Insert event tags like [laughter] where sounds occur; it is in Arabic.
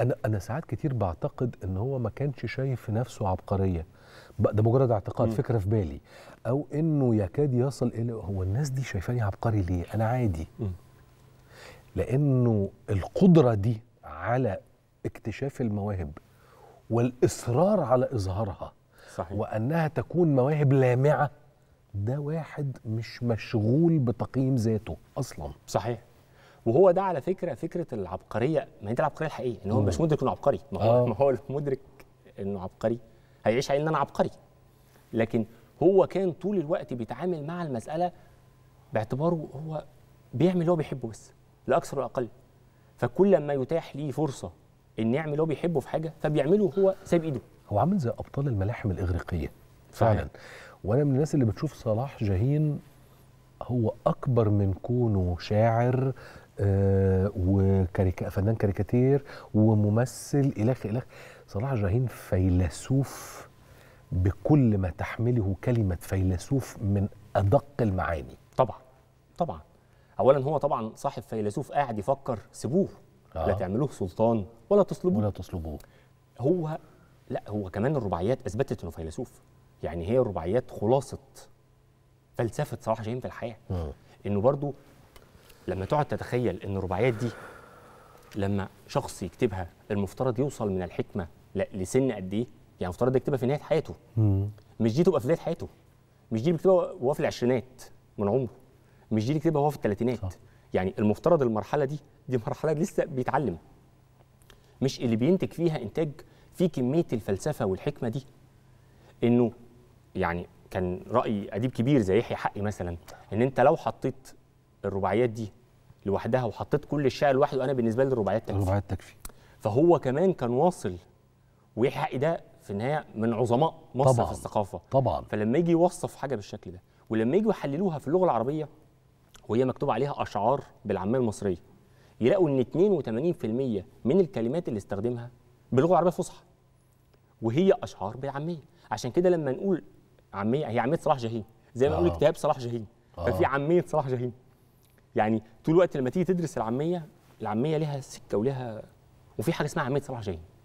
انا انا ساعات كتير بعتقد ان هو ما كانش شايف في نفسه عبقريه ده مجرد اعتقاد فكره في بالي او انه يكاد يصل الى هو الناس دي شايفاني عبقري ليه انا عادي لانه القدره دي على اكتشاف المواهب والاصرار على اظهارها صحيح. وانها تكون مواهب لامعه ده واحد مش مشغول بتقييم ذاته اصلا صحيح وهو ده على فكره فكره العبقريه ما هي دي العبقريه الحقيقيه ان هو مش مدرك انه عبقري ما هو آه. [laughs] ما هو مدرك انه عبقري هيعيش عليه ان انا عبقري لكن هو كان طول الوقت بيتعامل مع المساله باعتباره هو بيعمل اللي هو بيحبه بس لا اكثر ولا اقل فكل لما يتاح ليه فرصه ان يعمل اللي هو بيحبه في حاجه فبيعمله هو سايب ايده هو عامل زي ابطال الملاحم الاغريقيه فعلا وانا من الناس اللي بتشوف صلاح جاهين هو اكبر من كونه شاعر آه، وكاريكا فنان كاريكاتير وممثل إلخ إلخ صلاح جاهين فيلسوف بكل ما تحمله كلمة فيلسوف من أدق المعاني طبعا طبعا أولا هو طبعا صاحب فيلسوف قاعد يفكر سيبوه آه. لا تعملوه سلطان ولا تصلبوه ولا تصلبوه هو لا هو كمان الرباعيات اثبتت انه فيلسوف يعني هي الرباعيات خلاصه فلسفه صلاح جاهين في الحياه م. انه برضو لما تقعد تتخيل ان الرباعيات دي لما شخص يكتبها المفترض يوصل من الحكمه لسن قد ايه؟ يعني المفترض يكتبها في نهايه حياته. مم. مش دي تبقى في بدايه حياته. مش دي بيكتبها وهو في العشرينات من عمره. مش دي بيكتبها وهو في الثلاثينات. يعني المفترض المرحله دي دي مرحله لسه بيتعلم. مش اللي بينتج فيها انتاج في كميه الفلسفه والحكمه دي انه يعني كان راي اديب كبير زي يحيى حقي مثلا ان انت لو حطيت الرباعيات دي لوحدها وحطيت كل الشقه لوحده انا بالنسبه لي الرباعيات تكفي الرباعيات تكفي فهو كمان كان واصل ويحيى ده في النهايه من عظماء مصر طبعًا. في الثقافه طبعا فلما يجي يوصف حاجه بالشكل ده ولما يجوا يحللوها في اللغه العربيه وهي مكتوب عليها اشعار بالعاميه المصريه يلاقوا ان 82% من الكلمات اللي استخدمها باللغه العربيه الفصحى وهي اشعار بالعاميه عشان كده لما نقول عاميه هي عاميه صلاح جاهين زي ما نقول آه. كتاب صلاح جاهين آه. ففي عاميه صلاح جاهين يعني طول الوقت لما تيجي تدرس العاميه العاميه ليها سكه ولها وفي حاجه اسمها عاميه صلاح جاي